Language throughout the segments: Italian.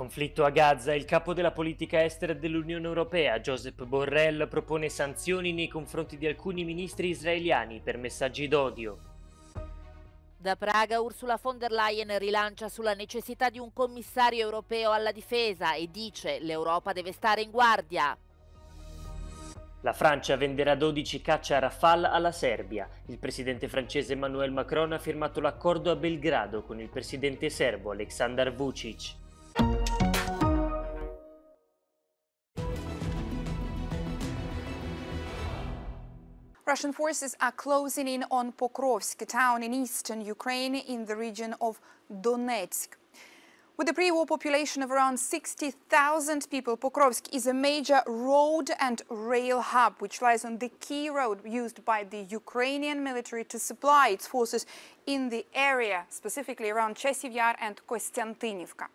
Conflitto a Gaza, il capo della politica estera dell'Unione Europea, Joseph Borrell, propone sanzioni nei confronti di alcuni ministri israeliani per messaggi d'odio. Da Praga Ursula von der Leyen rilancia sulla necessità di un commissario europeo alla difesa e dice l'Europa deve stare in guardia. La Francia venderà 12 caccia a Rafale alla Serbia. Il presidente francese Emmanuel Macron ha firmato l'accordo a Belgrado con il presidente serbo Aleksandar Vucic. Russian forces are closing in on Pokrovsk, a town in eastern Ukraine in the region of Donetsk. With a pre-war population of around 60,000 people, Pokrovsk is a major road and rail hub, which lies on the key road used by the Ukrainian military to supply its forces in the area, specifically around Chesivyar and Kostiantynivka.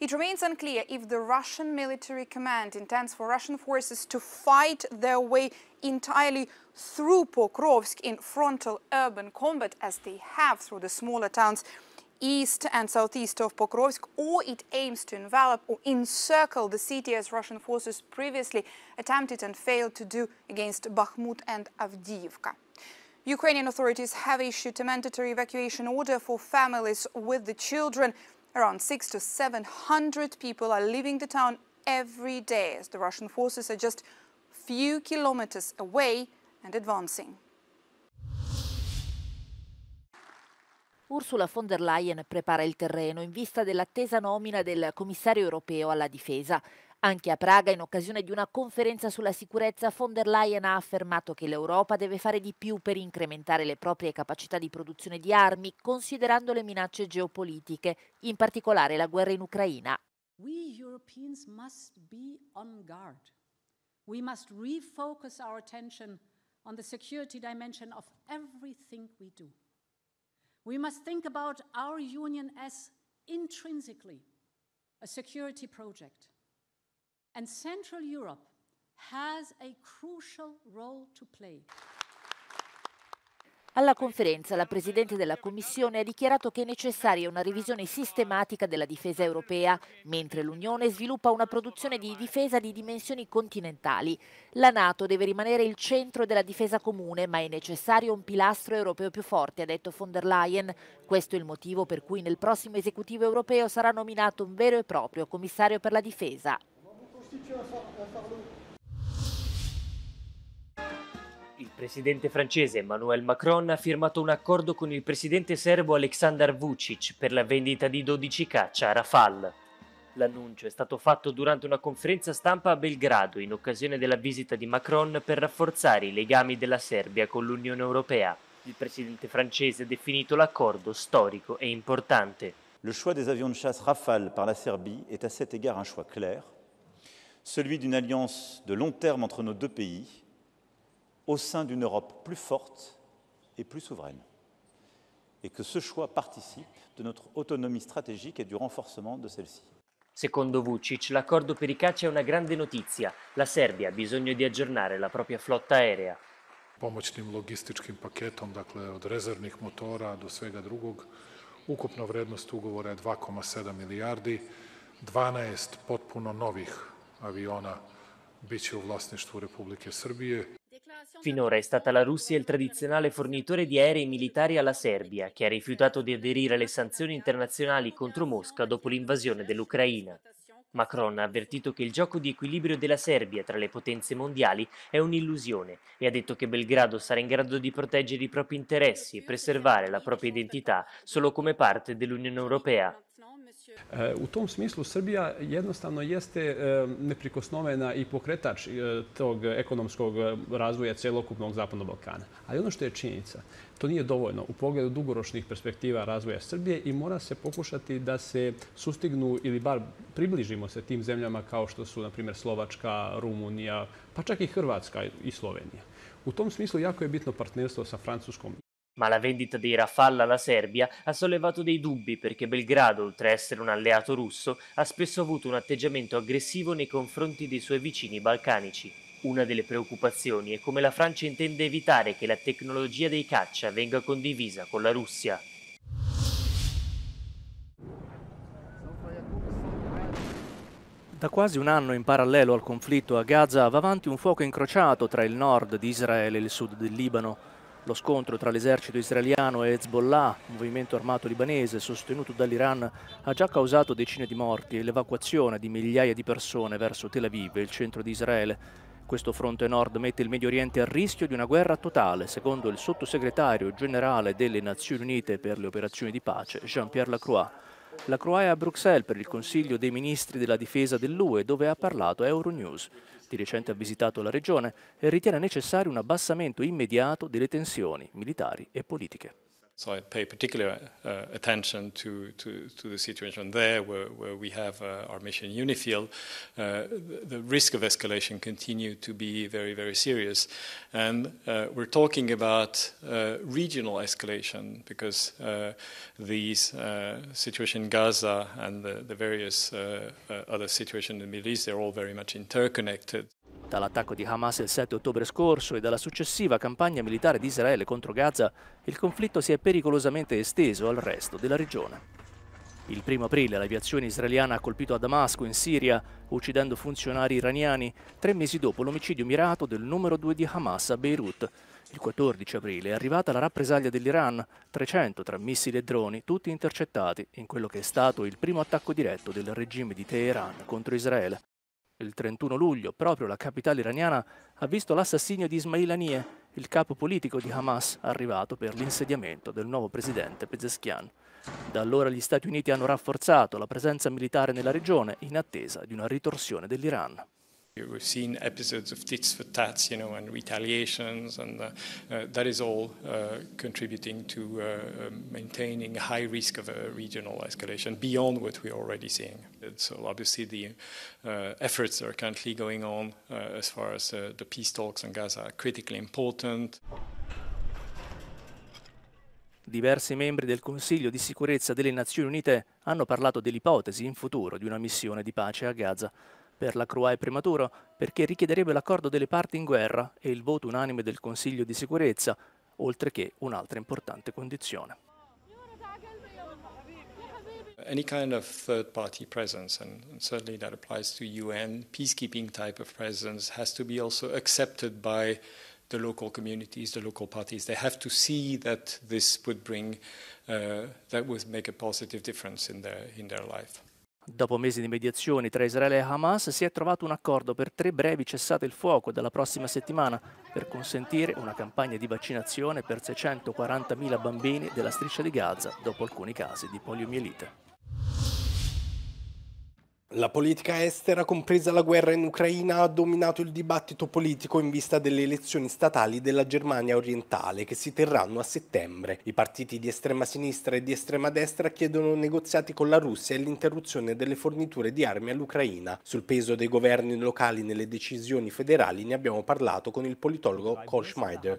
It remains unclear if the Russian military command intends for Russian forces to fight their way entirely through Pokrovsk in frontal urban combat as they have through the smaller towns east and southeast of Pokrovsk, or it aims to envelop or encircle the city as Russian forces previously attempted and failed to do against Bakhmut and Avdiivka. Ukrainian authorities have issued a mandatory evacuation order for families with the children Around six to 700 people are leaving the town every day as the Russian forces are just few kilometers away and advancing. Ursula von der Leyen prepara il terreno in vista dell'attesa nomina del commissario europeo alla difesa. Anche a Praga, in occasione di una conferenza sulla sicurezza, von der Leyen ha affermato che l'Europa deve fare di più per incrementare le proprie capacità di produzione di armi, considerando le minacce geopolitiche, in particolare la guerra in Ucraina. We Europeans must be on guard. We must refocus our attention on the security dimension of everything we do. We must think about our union as intrinsically a security project and Central Europe has a crucial role to play. Alla conferenza la Presidente della Commissione ha dichiarato che è necessaria una revisione sistematica della difesa europea, mentre l'Unione sviluppa una produzione di difesa di dimensioni continentali. La Nato deve rimanere il centro della difesa comune, ma è necessario un pilastro europeo più forte, ha detto von der Leyen. Questo è il motivo per cui nel prossimo esecutivo europeo sarà nominato un vero e proprio commissario per la difesa. Il presidente francese Emmanuel Macron ha firmato un accordo con il presidente serbo Aleksandar Vucic per la vendita di 12 caccia a Rafale. L'annuncio è stato fatto durante una conferenza stampa a Belgrado in occasione della visita di Macron per rafforzare i legami della Serbia con l'Unione Europea. Il presidente francese ha definito l'accordo storico e importante. Le choix des avions de chasse Rafale par la Serbie est à cet égard un choix clair, celui d'une alliance de long terme entre nos deux pays au sein d'une Europe plus forte et plus souveraine. Et que ce choix participe de notre autonomie stratégique et du renforcement de celle-ci. Secondo Vucic, l'accordo per i caccia è una grande notizia. La Serbia ha bisogno di aggiornare la propria flotta aerea. Pomoćnim logističkim paketom, dakle od rezervnih motora do svega drugog, ukupna vrednost ugovora je 2,7 milijardi, 12 potpuno novih aviona biće u vlasništvu Republike Srbije. Finora è stata la Russia il tradizionale fornitore di aerei militari alla Serbia, che ha rifiutato di aderire alle sanzioni internazionali contro Mosca dopo l'invasione dell'Ucraina. Macron ha avvertito che il gioco di equilibrio della Serbia tra le potenze mondiali è un'illusione e ha detto che Belgrado sarà in grado di proteggere i propri interessi e preservare la propria identità solo come parte dell'Unione Europea. E, u tom smislu Srbija jednostavno jeste e, neprikosnovena i pokretač e, tog ekonomskog razvoja celokupnog Zapadnog Balkana. Ali ono što je činjenica, to nije dovoljno u pogledu dugoročnih perspektiva razvoja Srbije i mora se pokušati da se sustignu ili bar približimo se tim zemljama kao što su, na primjer, Slovačka, Rumunija, pa čak i Hrvatska i Slovenija. U tom smislu jako je bitno partnerstvo sa Francuskom. Ma la vendita dei Rafale alla Serbia ha sollevato dei dubbi perché Belgrado, oltre a essere un alleato russo, ha spesso avuto un atteggiamento aggressivo nei confronti dei suoi vicini balcanici. Una delle preoccupazioni è come la Francia intende evitare che la tecnologia dei caccia venga condivisa con la Russia. Da quasi un anno in parallelo al conflitto a Gaza va avanti un fuoco incrociato tra il nord di Israele e il sud del Libano lo scontro tra l'esercito israeliano e Hezbollah, movimento armato libanese sostenuto dall'Iran, ha già causato decine di morti e l'evacuazione di migliaia di persone verso Tel Aviv, il centro di Israele. Questo fronte nord mette il Medio Oriente a rischio di una guerra totale, secondo il sottosegretario generale delle Nazioni Unite per le operazioni di pace Jean-Pierre Lacroix. La Croaia a Bruxelles per il Consiglio dei Ministri della Difesa dell'UE, dove ha parlato Euronews. Di recente ha visitato la regione e ritiene necessario un abbassamento immediato delle tensioni militari e politiche. So I pay particular uh, attention to, to, to, the situation there where, where we have uh, our mission Unifield. Uh, the, the, risk of escalation continues to be very, very serious. And uh, we're talking about uh, regional escalation because uh, these situation in Gaza and the, the various other situation in the Middle East, they're all very much interconnected. Dall'attacco di Hamas il 7 ottobre scorso e dalla successiva campagna militare di Israele contro Gaza, il conflitto si è pericolosamente esteso al resto della regione. Il 1 aprile l'aviazione israeliana ha colpito a Damasco, in Siria, uccidendo funzionari iraniani, tre mesi dopo l'omicidio mirato del numero 2 di Hamas a Beirut. Il 14 aprile è arrivata la rappresaglia dell'Iran, 300 tra missili e droni, tutti intercettati in quello che è stato il primo attacco diretto del regime di Teheran contro Israele. Il 31 luglio, proprio la capitale iraniana ha visto l'assassinio di Ismail Haniyeh, il capo politico di Hamas, arrivato per l'insediamento del nuovo presidente Pezeschian. Da allora gli Stati Uniti hanno rafforzato la presenza militare nella regione in attesa di una ritorsione dell'Iran. We've seen episodes of tits for tats, you know, and retaliations, and uh, uh, that is all uh, contributing to uh, uh, maintaining high risk of a regional escalation beyond what we're already seeing. So obviously, the uh, efforts that are currently going on as far as the peace talks in Gaza are critically important. Diversi membri del Consiglio di sicurezza delle Nazioni Unite hanno parlato dell'ipotesi in futuro di una missione di pace a Gaza. per la Croix è prematuro perché richiederebbe l'accordo delle parti in guerra e il voto unanime del Consiglio di sicurezza, oltre che un'altra importante condizione. Any kind of third party presence, and certainly that applies to UN peacekeeping type of presence, has to be also accepted by the local communities, the local parties. They have to see that this would bring, uh, that would make a positive difference in their, in their life. Dopo mesi di mediazioni tra Israele e Hamas si è trovato un accordo per tre brevi cessate il fuoco dalla prossima settimana per consentire una campagna di vaccinazione per 640.000 bambini della striscia di Gaza dopo alcuni casi di poliomielite. La politica estera, compresa la guerra in Ucraina, ha dominato il dibattito politico in vista delle elezioni statali della Germania orientale che si terranno a settembre. I partiti di estrema sinistra e di estrema destra chiedono negoziati con la Russia e l'interruzione delle forniture di armi all'Ucraina. Sul peso dei governi locali nelle decisioni federali ne abbiamo parlato con il politologo Kohl Schmeider.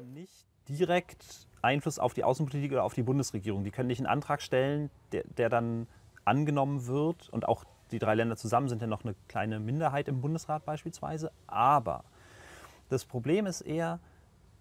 Direkt Einfluss auf die Außenpolitik oder auf die Bundesregierung. Die können nicht einen Antrag stellen, der, der dann angenommen wird und auch die drei Länder zusammen sind ja noch eine kleine Minderheit im Bundesrat beispielsweise. Aber das Problem ist eher,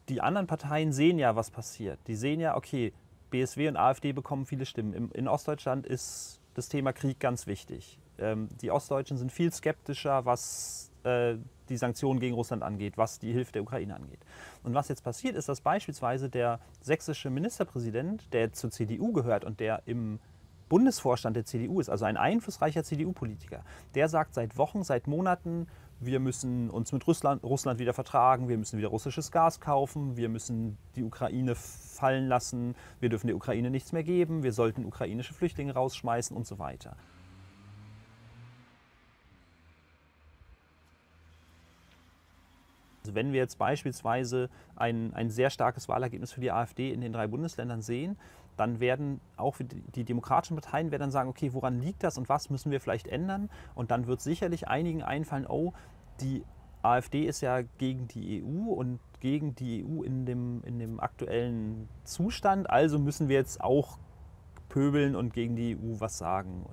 die anderen Parteien sehen ja, was passiert. Die sehen ja, okay, BSW und AfD bekommen viele Stimmen. in Ostdeutschland ist das Thema Krieg ganz wichtig. Ähm, die Ostdeutschen sind viel skeptischer, was äh, die Sanktionen gegen Russland angeht, was die Hilfe der Ukraine angeht. Und was jetzt passiert ist, dass beispielsweise der sächsische Ministerpräsident, der zur CDU gehört und der im Bundesvorstand der CDU ist, also ein einflussreicher CDU-Politiker, der sagt seit Wochen, seit Monaten, wir müssen uns mit Russland, Russland, wieder vertragen, wir müssen wieder russisches Gas kaufen, wir müssen die Ukraine fallen lassen, wir dürfen der Ukraine nichts mehr geben, wir sollten ukrainische Flüchtlinge rausschmeißen und so weiter. Also wenn wir jetzt beispielsweise ein, ein sehr starkes Wahlergebnis für die AfD in den drei Bundesländern sehen, dann werden auch die demokratischen Parteien werden dann sagen, okay, woran liegt das und was müssen wir vielleicht ändern? Und dann wird sicherlich einigen einfallen, oh, die AfD ist ja gegen die EU und gegen die EU in dem, in dem aktuellen Zustand, also müssen wir jetzt auch pöbeln und gegen die EU was sagen.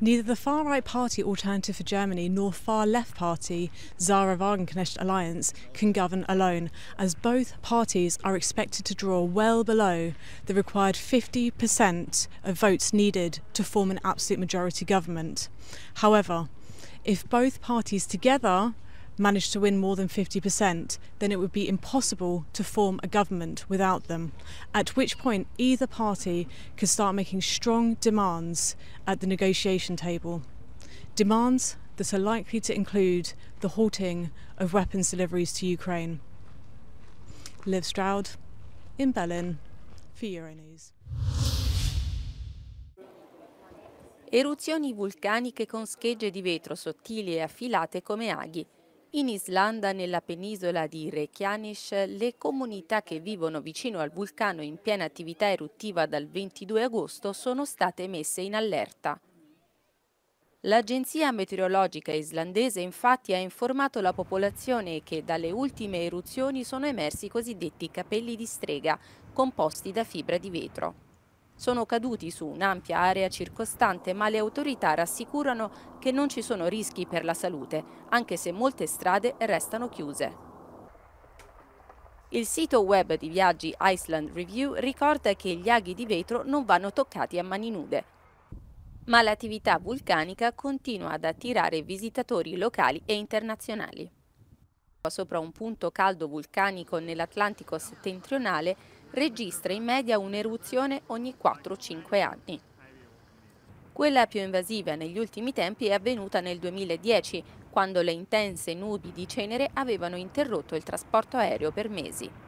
Neither the far right party Alternative for Germany nor far left party Zara Wagenknecht Alliance can govern alone, as both parties are expected to draw well below the required 50% of votes needed to form an absolute majority government. However, if both parties together managed to win more than 50%, then it would be impossible to form a government without them. At which point, either party could start making strong demands at the negotiation table. Demands that are likely to include the halting of weapons deliveries to Ukraine. Liv Stroud, in Berlin, for Euronews. Eruzioni vulcaniche con schegge di vetro sottili e affilate come aghi In Islanda, nella penisola di Reykjanes, le comunità che vivono vicino al vulcano in piena attività eruttiva dal 22 agosto sono state messe in allerta. L'agenzia meteorologica islandese infatti ha informato la popolazione che dalle ultime eruzioni sono emersi i cosiddetti capelli di strega, composti da fibra di vetro sono caduti su un'ampia area circostante, ma le autorità rassicurano che non ci sono rischi per la salute, anche se molte strade restano chiuse. Il sito web di viaggi Iceland Review ricorda che gli aghi di vetro non vanno toccati a mani nude. Ma l'attività vulcanica continua ad attirare visitatori locali e internazionali. Sopra un punto caldo vulcanico nell'Atlantico settentrionale registra in media un'eruzione ogni 4-5 anni. Quella più invasiva negli ultimi tempi è avvenuta nel 2010, quando le intense nubi di cenere avevano interrotto il trasporto aereo per mesi.